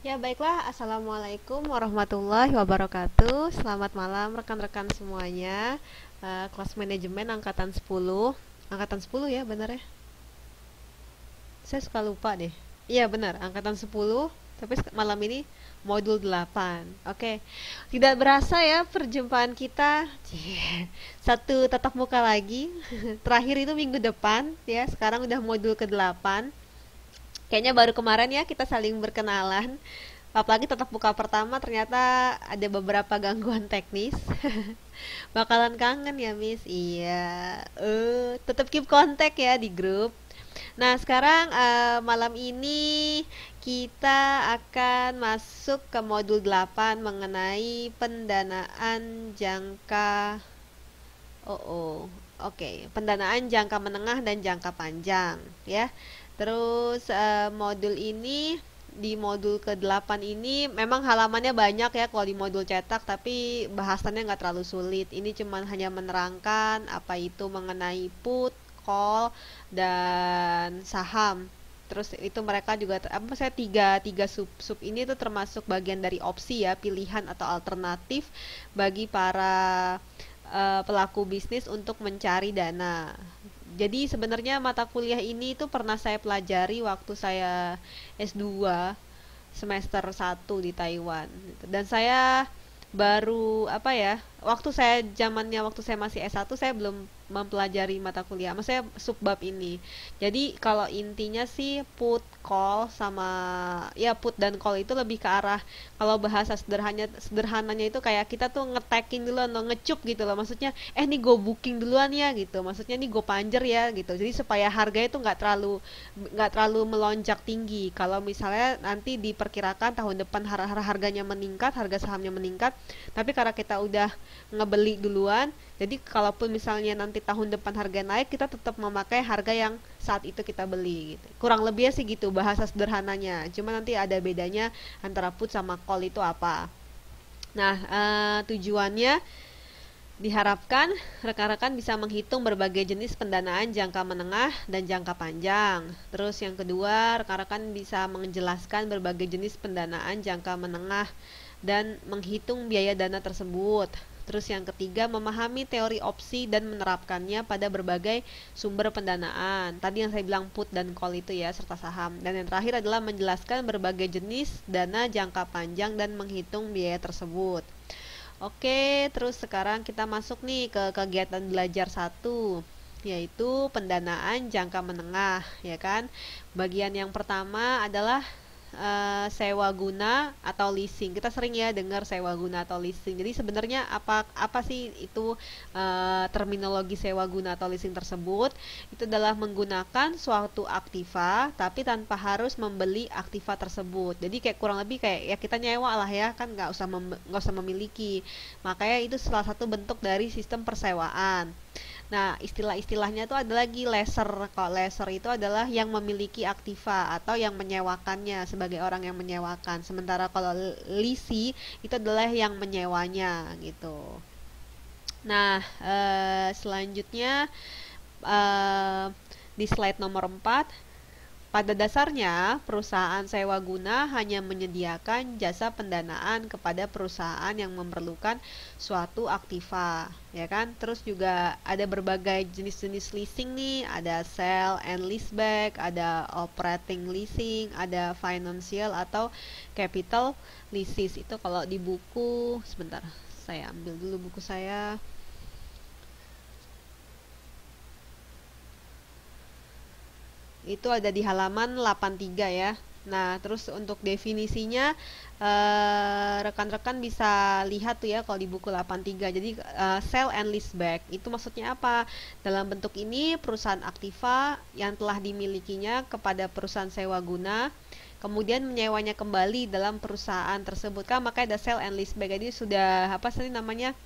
Ya baiklah, Assalamualaikum warahmatullahi wabarakatuh Selamat malam rekan-rekan semuanya uh, Kelas manajemen angkatan 10 Angkatan 10 ya benar ya? Saya suka lupa deh Iya benar, angkatan 10 Tapi malam ini modul 8 Oke, tidak berasa ya perjumpaan kita Satu tetap muka lagi Terakhir itu minggu depan ya Sekarang udah modul ke 8 kayaknya baru kemarin ya kita saling berkenalan apalagi tetap buka pertama ternyata ada beberapa gangguan teknis bakalan kangen ya miss iya eh uh, tetap keep kontak ya di grup nah sekarang uh, malam ini kita akan masuk ke modul 8 mengenai pendanaan jangka oh oh oke okay. pendanaan jangka menengah dan jangka panjang ya Terus uh, modul ini di modul ke-8 ini memang halamannya banyak ya kalau di modul cetak tapi bahasannya nggak terlalu sulit. Ini cuman hanya menerangkan apa itu mengenai put, call dan saham. Terus itu mereka juga apa saya tiga tiga sub sub ini itu termasuk bagian dari opsi ya pilihan atau alternatif bagi para uh, pelaku bisnis untuk mencari dana jadi sebenarnya mata kuliah ini itu pernah saya pelajari waktu saya S2 semester 1 di Taiwan dan saya baru apa ya waktu saya zamannya waktu saya masih S1 saya belum mempelajari mata kuliah maksudnya subbab ini jadi kalau intinya sih put call sama ya put dan call itu lebih ke arah kalau bahasa sederhananya sederhananya itu kayak kita tuh ngetekin dulu atau ngecup gitu loh maksudnya eh nih gue booking duluan ya gitu maksudnya nih gue panjer ya gitu jadi supaya harganya itu nggak terlalu nggak terlalu melonjak tinggi kalau misalnya nanti diperkirakan tahun depan harganya meningkat harga sahamnya meningkat tapi karena kita udah ngebeli duluan jadi kalaupun misalnya nanti nanti tahun depan harga naik kita tetap memakai harga yang saat itu kita beli gitu. kurang lebih sih gitu bahasa sederhananya cuma nanti ada bedanya antara put sama call itu apa nah uh, tujuannya Diharapkan rekan-rekan bisa menghitung berbagai jenis pendanaan jangka menengah dan jangka panjang. Terus yang kedua, rekan-rekan bisa menjelaskan berbagai jenis pendanaan jangka menengah dan menghitung biaya dana tersebut. Terus yang ketiga, memahami teori opsi dan menerapkannya pada berbagai sumber pendanaan. Tadi yang saya bilang put dan call itu ya, serta saham. Dan yang terakhir adalah menjelaskan berbagai jenis dana jangka panjang dan menghitung biaya tersebut. Oke, terus sekarang kita masuk nih ke kegiatan belajar satu yaitu pendanaan jangka menengah, ya kan? Bagian yang pertama adalah uh, sewa guna atau leasing. Kita sering ya dengar sewa guna atau leasing. Jadi sebenarnya apa apa sih itu uh, terminologi sewa guna atau leasing tersebut? Itu adalah menggunakan suatu aktiva tapi tanpa harus membeli aktiva tersebut. Jadi kayak kurang lebih kayak ya kita nyewa lah ya kan nggak usah nggak usah memiliki. Makanya itu salah satu bentuk dari sistem persewaan. Nah, istilah-istilahnya itu ada lagi laser. Kalau laser itu adalah yang memiliki aktiva atau yang menyewakannya sebagai orang yang menyewakan. Sementara kalau lisi itu adalah yang menyewanya gitu. Nah, eh, selanjutnya eh, di slide nomor 4 pada dasarnya, perusahaan sewa guna hanya menyediakan jasa pendanaan kepada perusahaan yang memerlukan suatu aktiva, ya kan? Terus juga ada berbagai jenis-jenis leasing nih, ada sell and leaseback, ada operating leasing, ada financial atau capital leases. Itu kalau di buku sebentar, saya ambil dulu buku saya. itu ada di halaman 83 ya. Nah, terus untuk definisinya eh, rekan-rekan bisa lihat tuh ya kalau di buku 83. Jadi eh, sell and lease back itu maksudnya apa? Dalam bentuk ini perusahaan aktiva yang telah dimilikinya kepada perusahaan sewa guna kemudian menyewanya kembali dalam perusahaan tersebut kan makanya ada sell and lease back jadi sudah apa sih namanya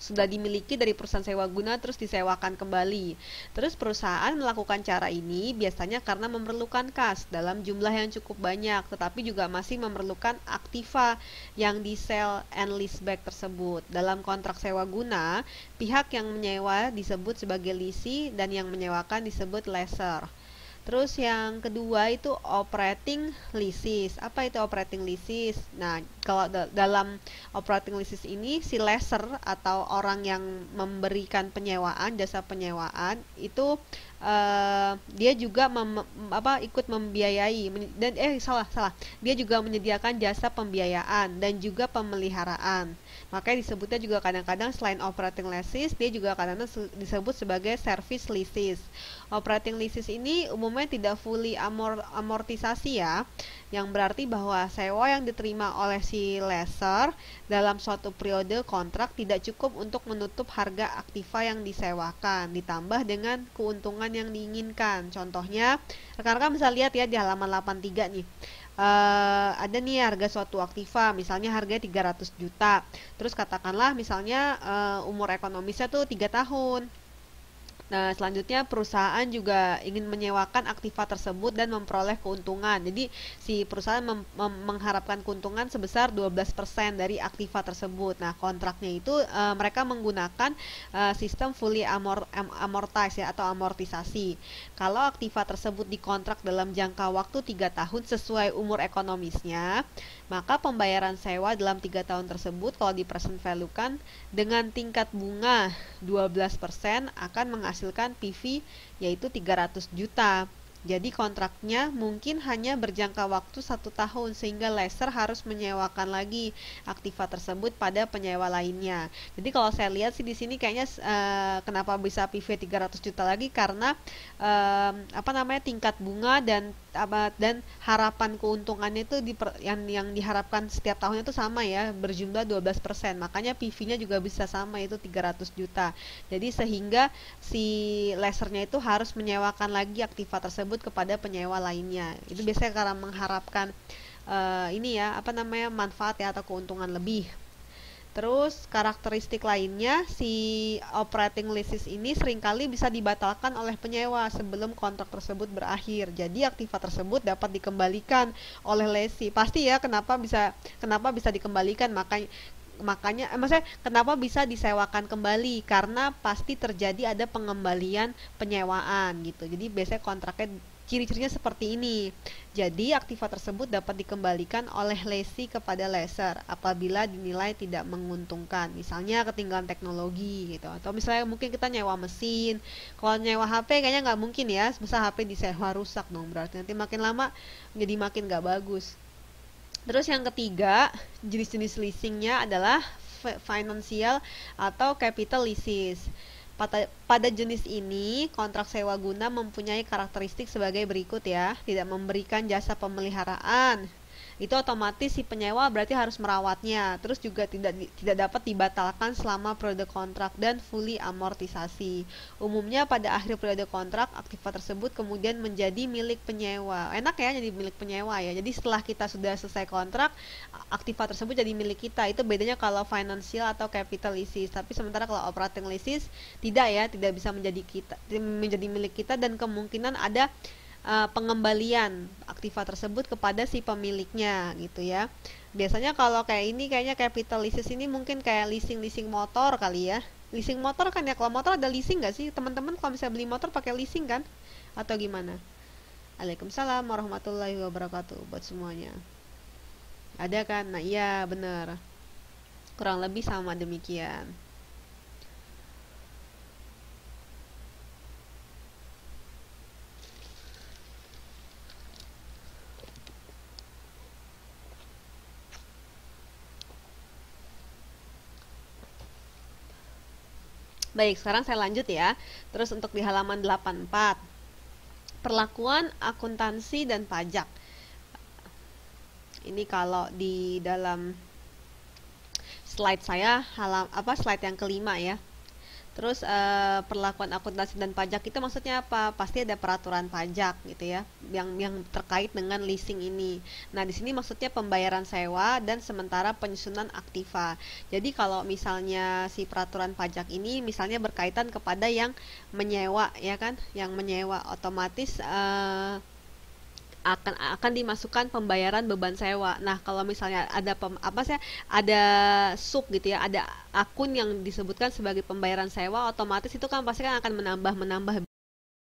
sudah dimiliki dari perusahaan sewa guna terus disewakan kembali. Terus perusahaan melakukan cara ini biasanya karena memerlukan kas dalam jumlah yang cukup banyak, tetapi juga masih memerlukan aktiva yang di sell and lease back tersebut. Dalam kontrak sewa guna, pihak yang menyewa disebut sebagai lisi dan yang menyewakan disebut lesser. Terus yang kedua itu operating leases. Apa itu operating leases? Nah, kalau da dalam operating leases ini si lesser atau orang yang memberikan penyewaan jasa penyewaan itu uh, dia juga mem apa ikut membiayai dan eh salah salah dia juga menyediakan jasa pembiayaan dan juga pemeliharaan makanya disebutnya juga kadang-kadang selain operating leases dia juga kadang-kadang disebut sebagai service leases operating leases ini umumnya tidak fully amor amortisasi ya yang berarti bahwa sewa yang diterima oleh si leser dalam suatu periode kontrak tidak cukup untuk menutup harga aktiva yang disewakan, ditambah dengan keuntungan yang diinginkan. Contohnya, rekan-rekan bisa lihat ya di halaman 83 nih. Uh, ada nih harga suatu aktiva, misalnya harganya 300 juta. Terus katakanlah misalnya uh, umur ekonomisnya tuh 3 tahun Nah, selanjutnya perusahaan juga ingin menyewakan aktiva tersebut dan memperoleh keuntungan. Jadi, si perusahaan mengharapkan keuntungan sebesar 12% dari aktiva tersebut. Nah, kontraknya itu e, mereka menggunakan e, sistem fully amor amortize ya atau amortisasi. Kalau aktiva tersebut dikontrak dalam jangka waktu 3 tahun sesuai umur ekonomisnya, maka pembayaran sewa dalam 3 tahun tersebut kalau di present value kan dengan tingkat bunga 12% akan menghasilkan menghasilkan PV yaitu 300 juta. Jadi kontraknya mungkin hanya berjangka waktu satu tahun sehingga laser harus menyewakan lagi aktiva tersebut pada penyewa lainnya. Jadi kalau saya lihat sih di sini kayaknya uh, kenapa bisa PV 300 juta lagi karena uh, apa namanya tingkat bunga dan apa dan harapan keuntungannya itu di yang yang diharapkan setiap tahunnya itu sama ya berjumlah 12%. Makanya PV-nya juga bisa sama itu 300 juta. Jadi sehingga si lesernya itu harus menyewakan lagi aktiva tersebut kepada penyewa lainnya. Itu biasanya karena mengharapkan uh, ini ya apa namanya manfaat ya atau keuntungan lebih Terus karakteristik lainnya si operating leases ini seringkali bisa dibatalkan oleh penyewa sebelum kontrak tersebut berakhir. Jadi aktiva tersebut dapat dikembalikan oleh lesi. Pasti ya kenapa bisa kenapa bisa dikembalikan makanya makanya eh, maksudnya kenapa bisa disewakan kembali karena pasti terjadi ada pengembalian penyewaan gitu jadi biasanya kontraknya ciri-cirinya seperti ini jadi aktiva tersebut dapat dikembalikan oleh lesi kepada leser apabila dinilai tidak menguntungkan misalnya ketinggalan teknologi gitu atau misalnya mungkin kita nyewa mesin kalau nyewa HP kayaknya nggak mungkin ya sebesar HP disewa rusak dong berarti nanti makin lama jadi makin nggak bagus Terus yang ketiga, jenis-jenis leasingnya adalah financial atau capital leases. Pada, pada jenis ini, kontrak sewa guna mempunyai karakteristik sebagai berikut ya. Tidak memberikan jasa pemeliharaan, itu otomatis si penyewa berarti harus merawatnya terus juga tidak tidak dapat dibatalkan selama periode kontrak dan fully amortisasi umumnya pada akhir periode kontrak aktiva tersebut kemudian menjadi milik penyewa enak ya jadi milik penyewa ya jadi setelah kita sudah selesai kontrak aktiva tersebut jadi milik kita itu bedanya kalau financial atau capital leases tapi sementara kalau operating leases tidak ya tidak bisa menjadi kita menjadi milik kita dan kemungkinan ada uh, pengembalian aktiva tersebut kepada si pemiliknya gitu ya. Biasanya kalau kayak ini kayaknya capital leases ini mungkin kayak leasing-leasing motor kali ya. Leasing motor kan ya kalau motor ada leasing nggak sih? Teman-teman kalau misalnya beli motor pakai leasing kan? Atau gimana? assalamualaikum warahmatullahi wabarakatuh buat semuanya. Ada kan? Nah, iya bener Kurang lebih sama demikian. Baik, sekarang saya lanjut ya. Terus untuk di halaman 84. Perlakuan akuntansi dan pajak. Ini kalau di dalam slide saya halam apa slide yang kelima ya. Terus uh, perlakuan akuntansi dan pajak itu maksudnya apa? Pasti ada peraturan pajak gitu ya, yang yang terkait dengan leasing ini. Nah di sini maksudnya pembayaran sewa dan sementara penyusunan aktiva. Jadi kalau misalnya si peraturan pajak ini misalnya berkaitan kepada yang menyewa ya kan, yang menyewa otomatis uh, akan akan dimasukkan pembayaran beban sewa. Nah, kalau misalnya ada pem, apa sih ada sub gitu ya, ada akun yang disebutkan sebagai pembayaran sewa, otomatis itu kan pasti kan akan menambah menambah